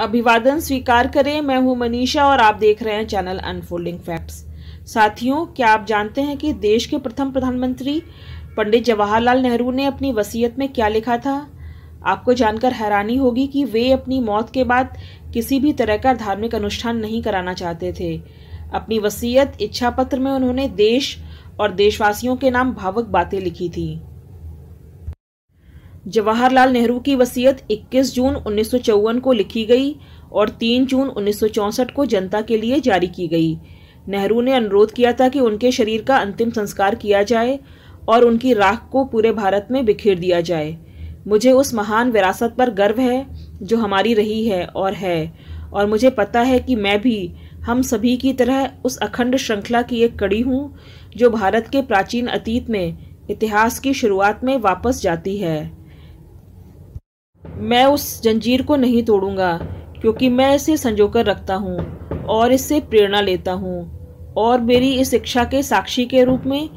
अभिवादन स्वीकार करें मैं हूं मनीषा और आप देख रहे हैं चैनल अनफोल्डिंग फैक्ट्स साथियों क्या आप जानते हैं कि देश के प्रथम प्रधानमंत्री पंडित जवाहरलाल नेहरू ने अपनी वसीयत में क्या लिखा था आपको जानकर हैरानी होगी कि वे अपनी मौत के बाद किसी भी तरह का धार्मिक अनुष्ठान नहीं कराना चाहते थे अपनी वसीयत इच्छा पत्र में उन्होंने देश और देशवासियों के नाम भावक बातें लिखी थी जवाहरलाल नेहरू की वसीयत 21 जून उन्नीस को लिखी गई और 3 जून उन्नीस को जनता के लिए जारी की गई नेहरू ने अनुरोध किया था कि उनके शरीर का अंतिम संस्कार किया जाए और उनकी राख को पूरे भारत में बिखेर दिया जाए मुझे उस महान विरासत पर गर्व है जो हमारी रही है और है और मुझे पता है कि मैं भी हम सभी की तरह उस अखंड श्रृंखला की एक कड़ी हूँ जो भारत के प्राचीन अतीत में इतिहास की शुरुआत में वापस जाती है मैं उस जंजीर को नहीं तोड़ूंगा क्योंकि मैं इसे संजोकर रखता हूँ और इससे प्रेरणा लेता हूँ और मेरी इस इच्छा के साक्षी के रूप में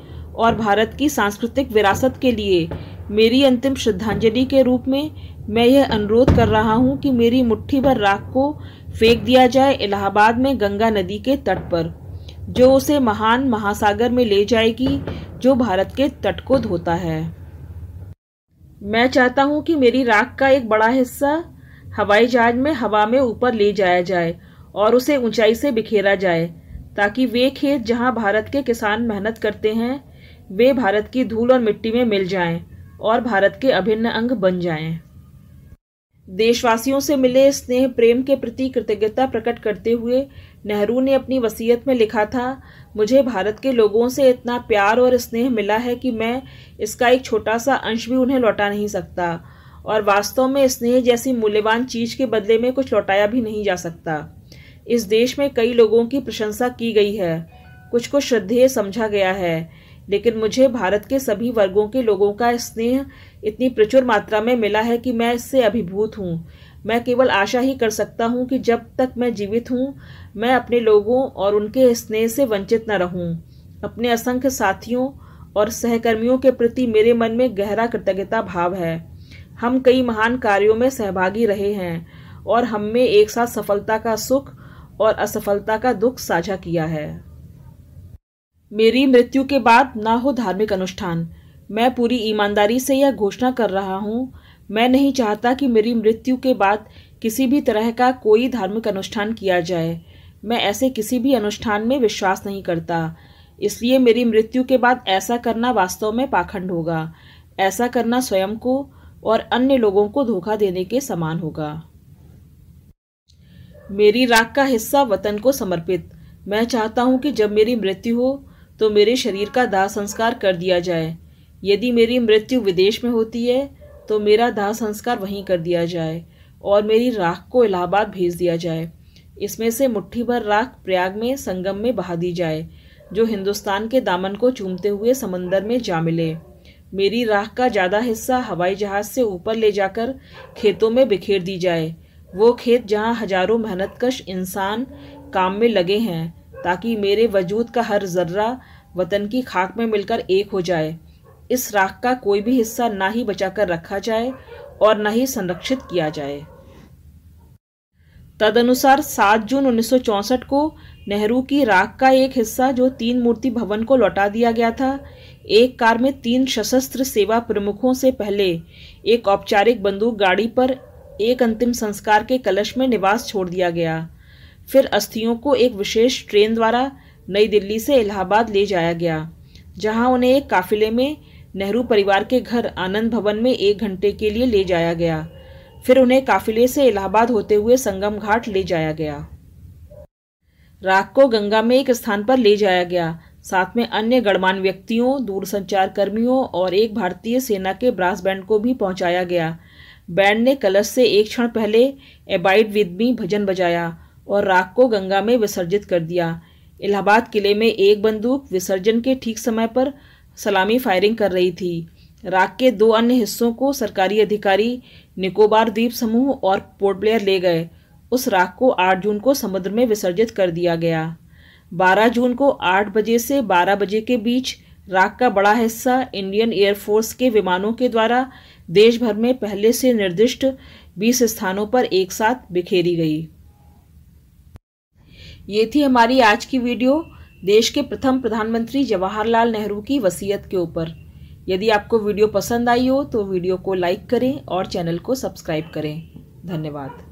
और भारत की सांस्कृतिक विरासत के लिए मेरी अंतिम श्रद्धांजलि के रूप में मैं यह अनुरोध कर रहा हूँ कि मेरी मुट्ठी भर राख को फेंक दिया जाए इलाहाबाद में गंगा नदी के तट पर जो उसे महान महासागर में ले जाएगी जो भारत के तट को धोता है मैं चाहता हूं कि मेरी राख का एक बड़ा हिस्सा हवाई जहाज में हवा में ऊपर ले जाया जाए और उसे ऊंचाई से बिखेरा जाए ताकि वे खेत जहां भारत के किसान मेहनत करते हैं वे भारत की धूल और मिट्टी में मिल जाएं और भारत के अभिन्न अंग बन जाएं। देशवासियों से मिले स्नेह प्रेम के प्रति कृतज्ञता प्रकट करते हुए नेहरू ने अपनी वसीयत में लिखा था मुझे भारत के लोगों से इतना प्यार और स्नेह मिला है कि मैं इसका एक छोटा सा अंश भी उन्हें लौटा नहीं सकता और वास्तव में स्नेह जैसी मूल्यवान चीज़ के बदले में कुछ लौटाया भी नहीं जा सकता इस देश में कई लोगों की प्रशंसा की गई है कुछ को श्रद्धेय समझा गया है लेकिन मुझे भारत के सभी वर्गों के लोगों का स्नेह इतनी प्रचुर मात्रा में मिला है कि मैं इससे अभिभूत हूँ मैं केवल आशा ही कर सकता हूँ कि जब तक मैं जीवित हूँ मैं अपने लोगों और उनके स्नेह से वंचित न रहूँ अपने असंख्य साथियों और सहकर्मियों के प्रति मेरे मन में गहरा कृतज्ञता भाव है हम कई महान कार्यों में सहभागी रहे हैं और हम में एक साथ सफलता का सुख और असफलता का दुख साझा किया है मेरी मृत्यु के बाद ना हो धार्मिक अनुष्ठान मैं पूरी ईमानदारी से यह घोषणा कर रहा हूँ मैं नहीं चाहता कि मेरी मृत्यु के बाद किसी भी तरह का कोई धार्मिक अनुष्ठान किया जाए मैं ऐसे किसी भी अनुष्ठान में विश्वास नहीं करता इसलिए मेरी मृत्यु के बाद ऐसा करना वास्तव में पाखंड होगा ऐसा करना स्वयं को और अन्य लोगों को धोखा देने के समान होगा मेरी राख का हिस्सा वतन को समर्पित मैं चाहता हूँ कि जब मेरी मृत्यु हो तो मेरे शरीर का दाह संस्कार कर दिया जाए यदि मेरी मृत्यु विदेश में होती है तो मेरा दाह संस्कार वहीं कर दिया जाए और मेरी राख को इलाहाबाद भेज दिया जाए इसमें से मुट्ठी भर राख प्रयाग में संगम में बहा दी जाए जो हिंदुस्तान के दामन को चूमते हुए समंदर में जा मिले मेरी राख का ज़्यादा हिस्सा हवाई जहाज़ से ऊपर ले जाकर खेतों में बिखेर दी जाए वो खेत जहाँ हजारों मेहनतकश इंसान काम में लगे हैं ताकि मेरे वजूद का हर जर्रा वतन की खाक में मिलकर एक हो जाए इस राख का कोई भी हिस्सा ना ही बचाकर रखा जाए और ना ही संरक्षित किया जाए तदनुसार 7 जून 1964 को नेहरू की राख का एक हिस्सा जो तीन मूर्ति भवन को लौटा दिया गया था एक कार में तीन सशस्त्र सेवा प्रमुखों से पहले एक औपचारिक बंदूक गाड़ी पर एक अंतिम संस्कार के कलश में निवास छोड़ दिया गया फिर अस्थियों को एक विशेष ट्रेन द्वारा नई दिल्ली से इलाहाबाद ले जाया गया जहां उन्हें एक काफिले में नेहरू परिवार के घर आनंद भवन में एक घंटे के लिए ले जाया गया फिर उन्हें काफिले से इलाहाबाद होते हुए संगम घाट ले जाया गया राख को गंगा में एक स्थान पर ले जाया गया साथ में अन्य गणमान्य व्यक्तियों दूरसंचार कर्मियों और एक भारतीय सेना के ब्रास बैंड को भी पहुंचाया गया बैंड ने कलश से एक क्षण पहले एबाइड विद मी भजन बजाया और राख को गंगा में विसर्जित कर दिया इलाहाबाद किले में एक बंदूक विसर्जन के ठीक समय पर सलामी फायरिंग कर रही थी राख के दो अन्य हिस्सों को सरकारी अधिकारी निकोबार द्वीप समूह और पोर्ट ब्लेयर ले गए उस राख को 8 जून को समुद्र में विसर्जित कर दिया गया 12 जून को 8 बजे से 12 बजे के बीच राख का बड़ा हिस्सा इंडियन एयरफोर्स के विमानों के द्वारा देश भर में पहले से निर्दिष्ट 20 स्थानों पर एक साथ बिखेरी गई ये थी हमारी आज की वीडियो देश के प्रथम प्रधानमंत्री जवाहरलाल नेहरू की वसीयत के ऊपर यदि आपको वीडियो पसंद आई हो तो वीडियो को लाइक करें और चैनल को सब्सक्राइब करें धन्यवाद